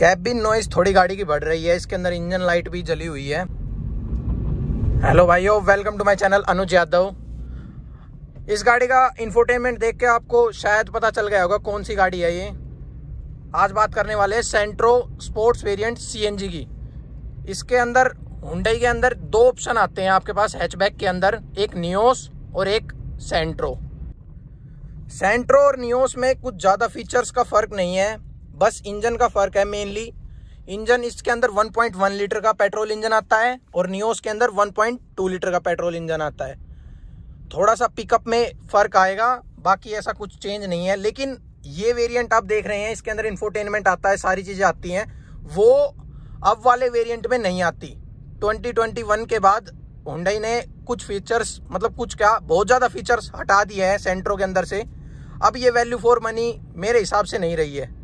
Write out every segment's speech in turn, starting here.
Cabin noise थोड़ी गाड़ी की बढ़ रही है इसके अंदर इंजन लाइट भी जली हुई है हेलो भाइयों welcome to my channel Anuj Yadav इस गाड़ी का इंफोटेनमेंट देख के आपको शायद पता चल गया होगा कौन सी गाड़ी है ये आज बात करने वाले हैं सेंट्रो स्पोर्ट्स वेरिएंट सीएनजी की इसके अंदर हुंडई के अंदर दो ऑप्शन आते हैं आपके पास हैचबैक के अंदर एक नियोस और एक सेंट्रो सेंट्रो और नियोस में कुछ ज़्यादा फीचर्स का फ़र्क नहीं है बस इंजन का फ़र्क है मेनली इंजन इसके अंदर 1.1 लीटर का पेट्रोल इंजन आता है और नियोस के अंदर 1.2 लीटर का पेट्रोल इंजन आता है थोड़ा सा पिकअप में फ़र्क आएगा बाकी ऐसा कुछ चेंज नहीं है लेकिन ये वेरिएंट आप देख रहे हैं इसके अंदर इन्फोटेनमेंट आता है सारी चीज़ें आती हैं वो अब वाले वेरियंट में नहीं आती ट्वेंटी के बाद होंडाई ने कुछ फीचर्स मतलब कुछ क्या बहुत ज़्यादा फीचर्स हटा दिए हैं सेंट्रो के अंदर से अब ये वैल्यू फॉर मनी मेरे हिसाब से नहीं रही है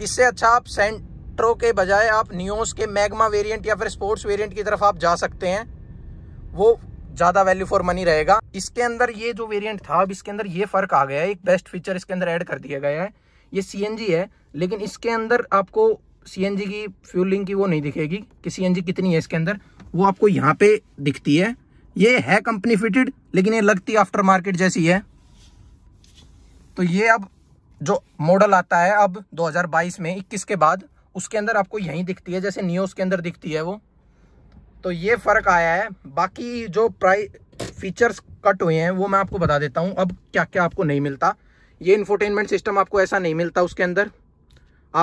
इससे अच्छा आप सेंट्रो के बजाय आप नियोस के मैग्मा वेरिएंट या फिर स्पोर्ट्स वेरिएंट की तरफ आप जा सकते हैं वो ज़्यादा वैल्यू फॉर मनी रहेगा इसके अंदर ये जो वेरिएंट था अब इसके अंदर ये फ़र्क आ गया है एक बेस्ट फीचर इसके अंदर ऐड कर दिया गया है ये सी है लेकिन इसके अंदर आपको सी की फ्यूलिंग की वो नहीं दिखेगी कि सी कितनी है इसके अंदर वो आपको यहाँ पे दिखती है ये है कंपनी फिटेड लेकिन ये लगती आफ्टर मार्केट जैसी है तो ये अब जो मॉडल आता है अब 2022 में 21 के बाद उसके अंदर आपको यहीं दिखती है जैसे नियोस के अंदर दिखती है वो तो ये फ़र्क आया है बाकी जो प्राइ फीचर्स कट हुए हैं वो मैं आपको बता देता हूँ अब क्या क्या आपको नहीं मिलता ये इन्फोटेनमेंट सिस्टम आपको ऐसा नहीं मिलता उसके अंदर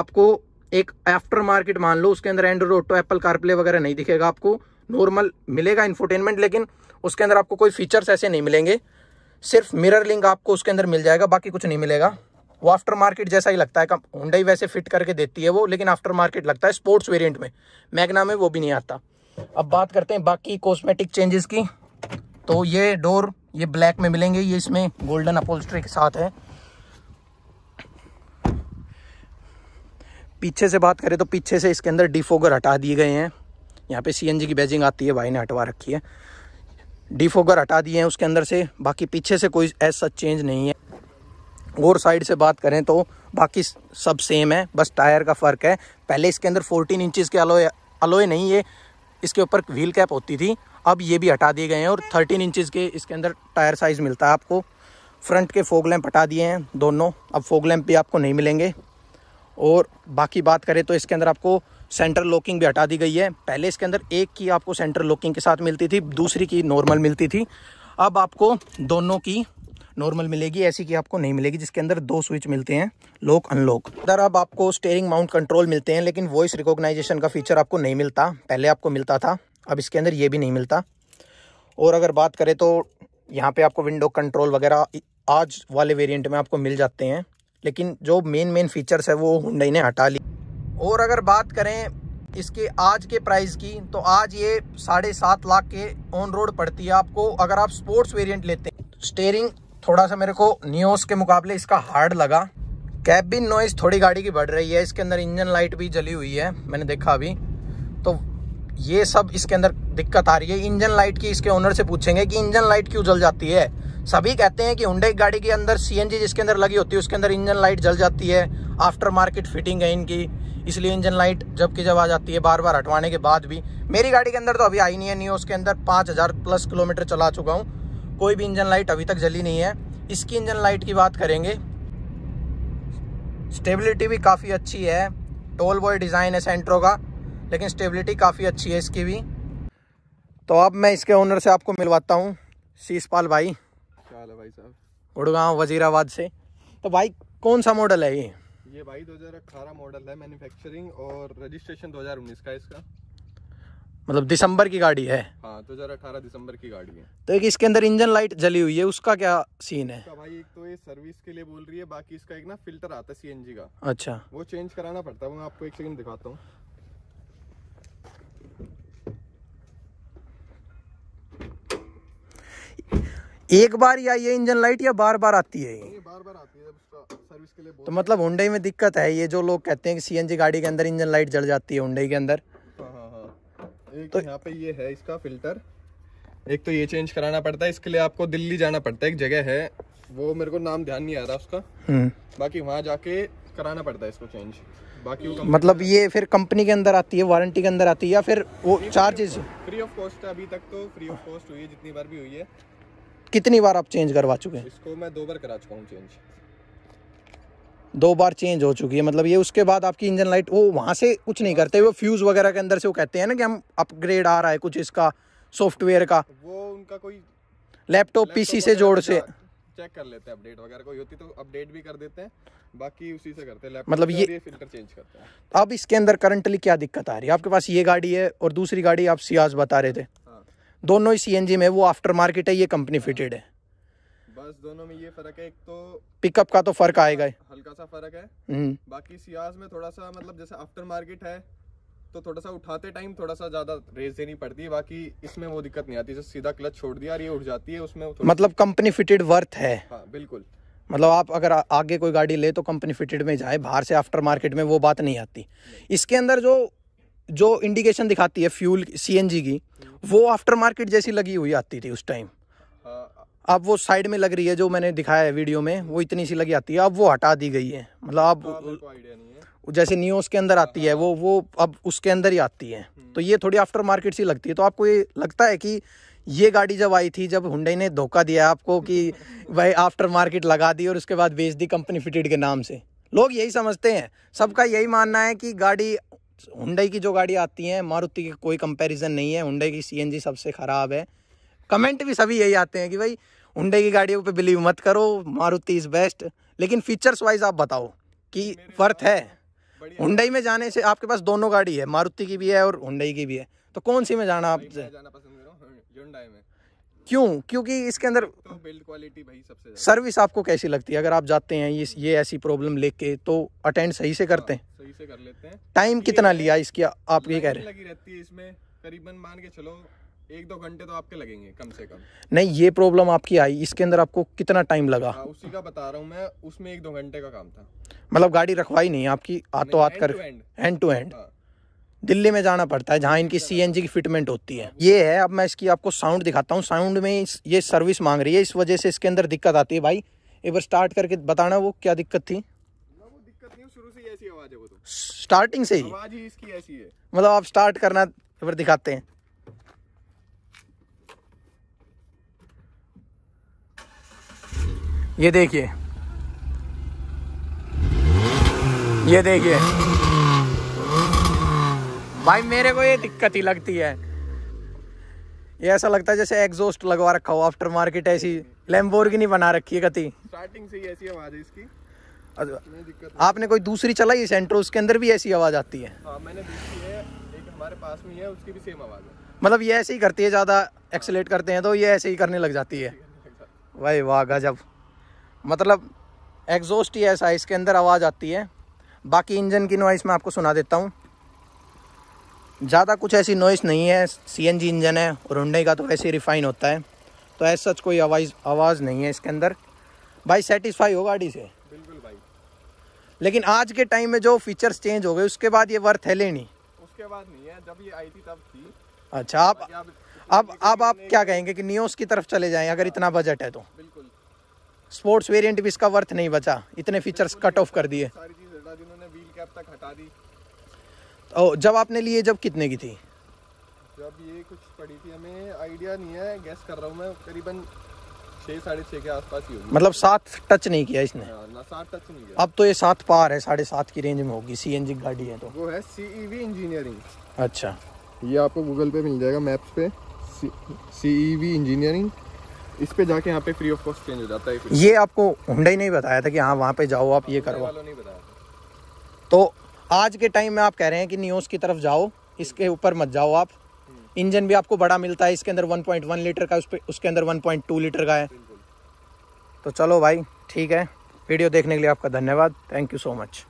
आपको एक आफ्टर मार्केट मान लो उसके अंदर एंड्रॉइड ऑटो एप्पल कारप्ले वगैरह नहीं दिखेगा आपको नॉर्मल मिलेगा इन्फोटेनमेंट लेकिन उसके अंदर आपको कोई फीचर्स ऐसे नहीं मिलेंगे सिर्फ मिरर लिंक आपको उसके अंदर मिल जाएगा बाकी कुछ नहीं मिलेगा वो आफ्टर मार्केट जैसा ही लगता है कम होंडा ही वैसे फिट करके देती है वो लेकिन आफ्टर मार्केट लगता है स्पोर्ट्स वेरियंट में मैगना में वो भी नहीं आता अब बात करते हैं बाकी कॉस्मेटिक चेंजेस की तो ये डोर ये ब्लैक में मिलेंगे ये इसमें गोल्डन अपोल्स्ट्री के साथ है पीछे से बात करें तो पीछे से इसके अंदर डिफोगर हटा दिए गए हैं यहाँ पे सी की बैजिंग आती है भाई ने हटवा रखी है डिफोगर हटा दिए हैं उसके अंदर से बाकी पीछे से कोई ऐसा चेंज नहीं है और साइड से बात करें तो बाकी सब सेम है बस टायर का फ़र्क है पहले इसके अंदर 14 इंचज़ के अलोए अलोए नहीं ये इसके ऊपर व्हील कैप होती थी अब ये भी हटा दिए गए हैं और 13 इंचज़ के इसके अंदर टायर साइज़ मिलता है आपको फ्रंट के फोग लैम्प हटा दिए हैं दोनों अब फोग लैम्प भी आपको नहीं मिलेंगे और बाकी बात करें तो इसके अंदर आपको सेंटर लॉकिंग भी हटा दी गई है पहले इसके अंदर एक की आपको सेंटर लॉकिंग के साथ मिलती थी दूसरी की नॉर्मल मिलती थी अब आपको दोनों की नॉर्मल मिलेगी ऐसी की आपको नहीं मिलेगी जिसके अंदर दो स्विच मिलते हैं लॉक अनलॉक इधर अब आपको स्टेयरिंग माउंट कंट्रोल मिलते हैं लेकिन वॉइस रिकोगनाइजेशन का फीचर आपको नहीं मिलता पहले आपको मिलता था अब इसके अंदर ये भी नहीं मिलता और अगर बात करें तो यहाँ पे आपको विंडो कंट्रोल वगैरह आज वाले वेरिएंट में आपको मिल जाते हैं लेकिन जो मेन मेन फीचर्स है वो हुडई ने हटा ली और अगर बात करें इसके आज के प्राइस की तो आज ये साढ़े सात लाख के ऑन रोड पड़ती है आपको अगर आप स्पोर्ट्स वेरिएंट लेते हैं स्टेयरिंग थोड़ा सा मेरे को न्यूज के मुकाबले इसका हार्ड लगा कैबिन नॉइस थोड़ी गाड़ी की बढ़ रही है इसके अंदर इंजन लाइट भी जली हुई है मैंने देखा अभी तो ये सब इसके अंदर दिक्कत आ रही है इंजन लाइट की इसके ओनर से पूछेंगे कि इंजन लाइट क्यों जल जाती है सभी कहते हैं कि हुडे गाड़ी के अंदर सीएनजी जिसके अंदर लगी होती है उसके अंदर इंजन लाइट जल जाती है आफ्टर मार्केट फिटिंग है इनकी इसलिए इंजन लाइट जब की जब आ जाती है बार बार हटवाने के बाद भी मेरी गाड़ी के अंदर तो अभी आई नहीं है नहीं उसके अंदर पाँच हज़ार प्लस किलोमीटर चला चुका हूँ कोई भी इंजन लाइट अभी तक जली नहीं है इसकी इंजन लाइट की बात करेंगे स्टेबिलिटी भी काफ़ी अच्छी है टोल बॉय डिज़ाइन है सेंट्रो का लेकिन स्टेबिलिटी काफ़ी अच्छी है इसकी भी तो अब मैं इसके ओनर से आपको मिलवाता हूँ शीशपाल भाई क्या भाई साहब गुड़गांव वजीराबाद से तो भाई कौन सा मॉडल है ये ये भाई 2018 मॉडल है मैन्युफैक्चरिंग और रजिस्ट्रेशन 2019 का इसका मतलब दिसंबर की गाड़ी है हाँ दो तो हज़ार अठारह दिसंबर की गाड़ी है तो एक इसके अंदर इंजन लाइट जली हुई है उसका क्या सीन है भाई एक तो ये सर्विस के लिए बोल रही है बाकी इसका एक ना फिल्टर आता है सीएनजी का अच्छा वो चेंज कराना पड़ता है मैं आपको एक सेकंड दिखाता हूँ एक बार या ये इंजन लाइट या बार बार आती है ये बार बार आती है सर्विस के लिए तो मतलब हुंडई में दिक्कत है ये जो लोग कहते हैं कि सीएनजी गाड़ी के अंदर इंजन लाइट जल जाती है हुंडई के अंदर एक तो यहाँ पे ये है इसका फिल्टर एक तो ये चेंज कराना पड़ता है इसके लिए आपको दिल्ली जाना पड़ता है एक जगह है वो मेरे को नाम ध्यान नहीं आ रहा उसका हम्म। बाकी वहाँ जाके कराना पड़ता है इसको चेंज बाकी मतलब ये फिर कंपनी के अंदर आती है वारंटी के अंदर आती है या फिर वो चार्जेस फ्री ऑफ कॉस्ट अभी तक तो फ्री ऑफ कॉस्ट हुई है जितनी बार भी हुई है कितनी बार आप चेंज करवा चुके हैं इसको मैं दो बार करा चुका हूँ चेंज दो बार चेंज हो चुकी है मतलब ये उसके बाद आपकी इंजन लाइट वो वहाँ से कुछ नहीं करते वो फ्यूज़ वगैरह के अंदर से वो कहते हैं ना कि हम अपग्रेड आ रहा है कुछ इसका सॉफ्टवेयर का वो उनका कोई लैपटॉप पीसी से जोड़ से चेक कर लेते हैं अपडेट वगैरह कोई होती तो अपडेट भी कर देते हैं बाकी उसी से करते हैं मतलब ये, फिल्टर चेंज करते हैं अब इसके अंदर करंटली क्या दिक्कत आ रही है आपके पास ये गाड़ी है और दूसरी गाड़ी आप सियाज बता रहे थे हाँ। दोनों ही सी में वो आफ्टर मार्केट है ये कंपनी फिटेड है सियाज दोनों में ये फर्क है एक तो पिकअप का तो फर्क आएगा हल्का सा फर्क है हम्म। बाकी सियाज में थोड़ा सा मतलब जैसे आफ्टर मार्केट है तो थोड़ा सा उठाते टाइम थोड़ा सा ज्यादा रेस देनी पड़ती है बाकी इसमें वो दिक्कत नहीं आती जैसे सीधा क्लच छोड़ दिया और ये उठ जाती है उसमें मतलब कंपनी फिटेड वर्थ है हाँ, बिल्कुल मतलब आप अगर आगे कोई गाड़ी ले तो कंपनी फिटेड में जाए बाहर से आफ्टर मार्केट में वो बात नहीं आती इसके अंदर जो जो इंडिकेशन दिखाती है फ्यूल सीएनजी की वो आफ्टर मार्केट जैसी लगी हुई आती थी उस टाइम अब वो साइड में लग रही है जो मैंने दिखाया है वीडियो में वो इतनी सी लगी आती है अब वो हटा दी गई है मतलब अब तो जैसे न्यूज़ के अंदर आती है वो वो अब उसके अंदर ही आती है हम्म। तो ये थोड़ी आफ्टर मार्केट सी लगती है तो आपको ये लगता है कि ये गाड़ी जब आई थी जब हुडई ने धोखा दिया आपको कि भाई आफ्टर मार्केट लगा दी और उसके बाद बेच दी कंपनी फिटेड के नाम से लोग यही समझते हैं सबका यही मानना है कि गाड़ी हुडई की जो गाड़ी आती है मारुति की कोई कंपैरिजन नहीं है हुडई की सीएनजी सबसे ख़राब है कमेंट भी सभी यही आते हैं कि भाई हुडे की गाड़ियों पे बिलीव मत करो मारुति इज़ बेस्ट लेकिन फीचर्स वाइज आप बताओ कि वर्थ है हुडई में जाने से आपके पास दोनों गाड़ी है मारुति की भी है और हुडई की भी है तो कौन सी में जाना आप क्यों क्योंकि इसके अंदर बिल्ड तो क्वालिटी भाई सबसे सर्विस आपको कैसी लगती है अगर आप जाते हैं ये ये ऐसी प्रॉब्लम लेके तो अटेंड सही से हाँ, करते हैं सही से कर लेते हैं टाइम कितना लिया इसकी आप ये कह रहे हैं लगी रहती है इसमें करीबन मान के चलो एक दो घंटे तो आपके लगेंगे कम से कम नहीं ये प्रॉब्लम आपकी आई इसके अंदर आपको कितना टाइम लगा आ, हाँ, उसी का बता रहा हूँ मैं उसमें एक दो घंटे का काम था मतलब गाड़ी रखवाई नहीं आपकी हाथों हाथ कर हैंड टू हैंड दिल्ली में जाना पड़ता है जहाँ इनकी सीएनजी की फिटमेंट होती है ये है अब मैं इसकी आपको साउंड दिखाता हूँ साउंड में ये सर्विस मांग रही है इस वजह से इसके अंदर दिक्कत आती है भाई एक बार स्टार्ट करके बताना वो क्या दिक्कत थी स्टार्टिंग से ही तो। मतलब आप स्टार्ट करना एक बार दिखाते हैं ये देखिए ये देखिए भाई मेरे को ये दिक्कत ही लगती है ये ऐसा लगता है जैसे एग्जॉस्ट लगवा रखा हो आफ्टर मार्केट ऐसी लेम्बोर की नहीं बना रखी है कति स्टार्टिंग से ही ऐसी आवाज है इसकी आपने कोई दूसरी चलाई है सेंट्रो उसके अंदर भी ऐसी आवाज आती है आ, हाँ, मैंने देखी है एक हमारे पास में है उसकी भी सेम आवाज है मतलब ये ऐसे ही करती है ज़्यादा एक्सलेट करते हैं तो ये ऐसे ही करने लग जाती है भाई वाह गजब मतलब एग्जॉस्ट ही ऐसा है इसके अंदर आवाज़ आती है बाकी इंजन की नॉइस मैं आपको सुना देता हूँ ज़्यादा कुछ ऐसी नॉइस नहीं है सीएनजी इंजन है और हुंडई का तो वैसे ही रिफ़ाइन होता है तो ऐसा सच कोई आवाज़ आवाज़ नहीं है इसके अंदर भाई सेटिस्फाई हो गाड़ी से बिल्कुल भाई लेकिन आज के टाइम में जो फीचर्स चेंज हो गए उसके बाद ये वर्थ है लेनी उसके बाद नहीं है जब ये आई थी तब थी अच्छा आप अब अब आप, आप क्या कहेंगे कि नियोस की तरफ चले जाएं अगर इतना बजट है तो स्पोर्ट्स वेरिएंट भी इसका वर्थ नहीं बचा इतने फीचर्स कट ऑफ कर दिए तो जब आपने लिए जब कितने की थी जब ये कुछ पड़ी थी हमें आइडिया नहीं है गैस कर रहा हूँ मैं करीबन छः साढ़े छः के आसपास ही होगी मतलब सात टच नहीं किया इसने हाँ, ना सात टच नहीं किया अब तो ये सात पार है साढ़े सात की रेंज में होगी सी एन जी गाड़ी है तो वो है सीईवी इंजीनियरिंग e अच्छा ये आपको गूगल पे मिल जाएगा मैप्स पे सीईवी इंजीनियरिंग इस पे जाके यहाँ पे फ्री ऑफ कॉस्ट चेंज हो जाता है ये आपको हुडा ही नहीं बताया था कि हाँ वहाँ पे जाओ आप ये बताया तो आज के टाइम में आप कह रहे हैं कि न्यूज़ की तरफ जाओ इसके ऊपर मत जाओ आप हम्म। इंजन भी आपको बड़ा मिलता है इसके अंदर 1.1 लीटर का उस पर उसके अंदर 1.2 लीटर का है तो चलो भाई ठीक है वीडियो देखने के लिए आपका धन्यवाद थैंक यू सो मच